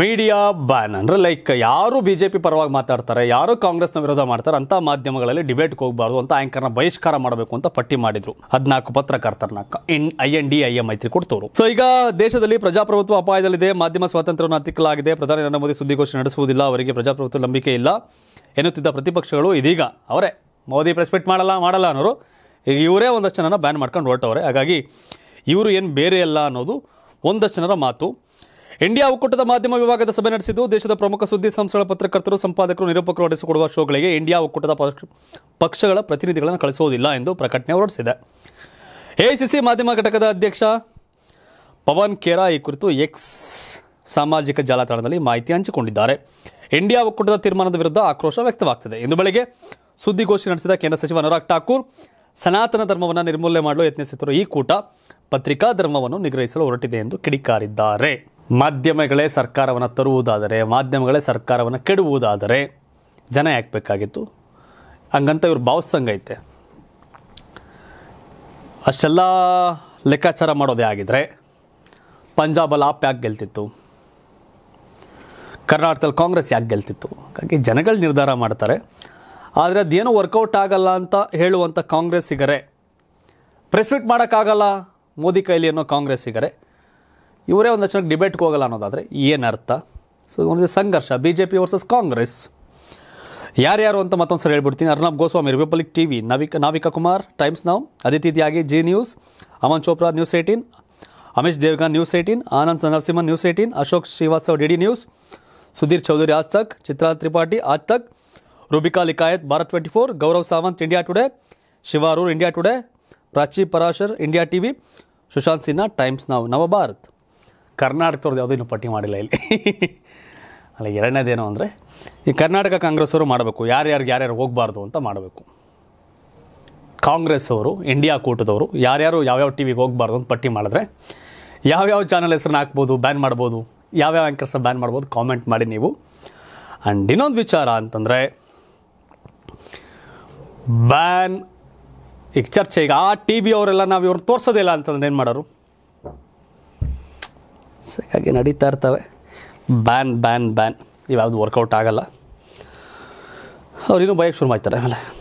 media ban ಅಂದರೆ like ಯಾರು B J P ಪರವಾಗಿ ಮಾತಾಡ್ತಾರೆ ಯಾರು ಕಾಂಗ್ರೆಸ್ನ ವಿರೋಧ ಮಾಡ್ತಾರೆ ಅಂತ ಮಾಧ್ಯಮಗಳಲ್ಲಿ ಡಿಬೇಟ್ಗೆ ಹೋಗಬಾರ್ದು ಅಂತ ಆಂಕರ್ನ ಬಹಿಷ್ಕಾರ ಮಾಡಬೇಕು ಅಂತ ಪಟ್ಟಿ ಮಾಡಿದ್ರು ಹದಿನಾಲ್ಕು ಪತ್ರಕರ್ತರನ್ನ I N D I M ಕೊಡ್ತವರು ಸೊ ಈಗ ದೇಶದಲ್ಲಿ ಪ್ರಜಾಪ್ರಭುತ್ವ ಅಪಾಯದಲ್ಲಿದೆ ಮಾಧ್ಯಮ ಸ್ವಾತಂತ್ರ್ಯವನ್ನು ಅತಿಕ್ಕಲಾಗಿದೆ ಪ್ರಧಾನಿ ನರೇಂದ್ರ ಮೋದಿ ಸುದ್ದಿಗೋಷ್ಠಿ ನಡೆಸುವುದಿಲ್ಲ ಅವರಿಗೆ ಪ್ರಜಾಪ್ರಭುತ್ವ ನಂಬಿಕೆ ಇಲ್ಲ ಎನ್ನುತ್ತಿದ್ದ ಪ್ರತಿಪಕ್ಷಗಳು ಇದೀಗ ಅವರೇ ಮೋದಿ ಪ್ರೆಸ್ಪೆಕ್ಟ್ ಮಾಡಲ್ಲ ಮಾಡಲ್ಲ ಅನ್ನೋರು ಈಗ ಇವರೇ ಒಂದಷ್ಟು ಜನನ ಬ್ಯಾನ್ ಮಾಡ್ಕೊಂಡು ಹೊರಟವ್ರೆ ಹಾಗಾಗಿ ಇವರು ಏನು ಬೇರೆ ಅಲ್ಲ ಅನ್ನೋದು ಒಂದಷ್ಟು ಜನರ ಮಾತು ಇಂಡಿಯಾ ಒಕ್ಕೂಟದ ಮಾಧ್ಯಮ ವಿಭಾಗದ ಸಭೆ ನಡೆಸಿದ್ದು ದೇಶದ ಪ್ರಮುಖ ಸುದ್ದಿ ಸಂಸ್ಥೆಗಳ ಪತ್ರಕರ್ತರು ಸಂಪಾದಕರು ನಿರೂಪಕರು ನಡೆಸಿಕೊಡುವ ಶೋಗಳಿಗೆ ಇಂಡಿಯಾ ಒಕ್ಕೂಟದ ಪಕ್ಷಗಳ ಪ್ರತಿನಿಧಿಗಳನ್ನು ಕಳಿಸುವುದಿಲ್ಲ ಎಂದು ಪ್ರಕಟಣೆ ಹೊರಡಿಸಿದೆ ಎಐಸಿಸಿ ಮಾಧ್ಯಮ ಘಟಕದ ಅಧ್ಯಕ್ಷ ಪವನ್ ಖೇರಾ ಈ ಕುರಿತು ಎಕ್ಸ್ ಸಾಮಾಜಿಕ ಜಾಲತಾಣದಲ್ಲಿ ಮಾಹಿತಿ ಹಂಚಿಕೊಂಡಿದ್ದಾರೆ ಇಂಡಿಯಾ ಒಕ್ಕೂಟದ ತೀರ್ಮಾನದ ವಿರುದ್ಧ ಆಕ್ರೋಶ ವ್ಯಕ್ತವಾಗ್ತಿದೆ ಇಂದು ಬೆಳಗ್ಗೆ ಸುದ್ದಿಗೋಷ್ಠಿ ನಡೆಸಿದ ಕೇಂದ್ರ ಸಚಿವ ಅನುರಾಗ್ ಠಾಕೂರ್ ಸನಾತನ ಧರ್ಮವನ್ನು ನಿರ್ಮೂಲನೆ ಮಾಡಲು ಯತ್ನಿಸುತ್ತಿರುವ ಈ ಕೂಟ ಪತ್ರಿಕಾ ಧರ್ಮವನ್ನು ನಿಗ್ರಹಿಸಲು ಹೊರಟಿದೆ ಎಂದು ಕಿಡಿಕಾರಿದ್ದಾರೆ ಮಾಧ್ಯಮಗಳೇ ಸರ್ಕಾರವನ್ನು ತರುವುದಾದರೆ ಮಾಧ್ಯಮಗಳೇ ಸರ್ಕಾರವನ್ನು ಕೆಡುವುದಾದರೆ ಜನ ಯಾಕೆ ಬೇಕಾಗಿತ್ತು ಹಂಗಂತ ಇವ್ರು ಭಾವಿಸಂಗೈತೆ ಅಷ್ಟೆಲ್ಲ ಲೆಕ್ಕಾಚಾರ ಮಾಡೋದೇ ಆಗಿದರೆ ಪಂಜಾಬಲ್ಲಿ ಆಪ್ ಯಾಕೆ ಗೆಲ್ತಿತ್ತು ಕರ್ನಾಟಕದಲ್ಲಿ ಕಾಂಗ್ರೆಸ್ ಯಾಕೆ ಗೆಲ್ತಿತ್ತು ಹಾಗಾಗಿ ಜನಗಳು ನಿರ್ಧಾರ ಮಾಡ್ತಾರೆ ಆದರೆ ಅದೇನೂ ವರ್ಕೌಟ್ ಆಗಲ್ಲ ಅಂತ ಹೇಳುವಂಥ ಕಾಂಗ್ರೆಸ್ಸಿಗರೇ ಪ್ರೆಸ್ ಮೀಟ್ ಮಾಡೋಕ್ಕಾಗಲ್ಲ ಮೋದಿ ಕೈಲಿ ಅನ್ನೋ ಕಾಂಗ್ರೆಸ್ಸಿಗರೇ ಇವರೇ ಒಂದು ಜನಕ್ಕೆ ಡಿಬೇಟ್ಗೆ ಹೋಗಲ್ಲ ಅನ್ನೋದಾದರೆ ಏನರ್ಥ ಸೊ ಒಂದು ಸಂಘರ್ಷ B J P versus Congress ಯಾರ್ಯಾರು ಅಂತ ಮತ್ತೊಂದು ಸರಿ ಹೇಳ್ಬಿಡ್ತೀನಿ Arnab Goswami republic T V ನವಿಕ Navika Kumar times ನಾವು Aditi G news Aman Chopra news eighteen Amit ದೇವ್ಗಾ news eighteen Anand Narasimhan news eighteen Ashok Srivastav D D news Sudhir Chaudhary ಆಜ್ ತಕ್ ಚಿತ್ರಾ ತ್ರಿಪಾಠಿ ಆಜ್ ತಕ್ ರುಬಿಕಾ ಲಿಕಾಯತ್ Bharat twenty four Gaurav Sawant India today ಶಿವಾರೂರ್ India today Prachi ಪರಾಶರ್ India T V Sushant Sinha Times Now Navbharat ಕರ್ನಾಟಕದವ್ರದ್ದು ಯಾವುದೂ ಇನ್ನು ಪಟ್ಟಿ ಮಾಡಿಲ್ಲ ಇಲ್ಲಿ ಅಲ್ಲ ಎರಡನೇದೇನು ಅಂದರೆ ಈ ಕರ್ನಾಟಕ ಕಾಂಗ್ರೆಸ್ ಅವರು ಮಾಡಬೇಕು ಯಾರ್ಯಾರಿಗೆ ಯಾರ್ಯಾರು ಹೋಗಬಾರ್ದು ಅಂತ ಮಾಡಬೇಕು ಕಾಂಗ್ರೆಸ್ ಅವರು ಇಂಡಿಯಾ ಕೂಟದವರು ಯಾರ್ಯಾರು ಯಾವ್ಯಾವ ಟಿ ವಿಗೆ ಹೋಗಬಾರ್ದು ಅಂತ ಪಟ್ಟಿ ಮಾಡಿದ್ರೆ ಯಾವ್ಯಾವ ಚಾನಲ್ ಹೆಸ್ರನ್ನ ಹಾಕ್ಬೋದು ಬ್ಯಾನ್ ಮಾಡ್ಬೋದು ಯಾವ್ಯಾವ ಆ್ಯಂಕರ್ಸನ್ನ ಬ್ಯಾನ್ ಮಾಡ್ಬೋದು ಕಾಮೆಂಟ್ ಮಾಡಿ ನೀವು ಆ್ಯಂಡ್ ಇನ್ನೊಂದು ವಿಚಾರ ಅಂತಂದರೆ ಬ್ಯಾನ್ ಈಗ ಚರ್ಚೆ ಈಗ ಆ ಟಿ ವಿ ಅವರೆಲ್ಲ ನಾವು ಇವ್ರನ್ನ ತೋರಿಸೋದಿಲ್ಲ ಅಂತಂದ್ರೆ ಏನು ಮಾಡೋರು ಸೊ ನಡೀತಾ ಇರ್ತವೆ ಬ್ಯಾನ್ ಬ್ಯಾನ್ ಬ್ಯಾನ್ ಇವ್ಯಾವುದು ವರ್ಕೌಟ್ ಆಗೋಲ್ಲ ಅವ್ರು ಇನ್ನೂ ಬಯಕ್ಕೆ ಶುರು ಮಾಡ್ತಾರೆ ಆಮೇಲೆ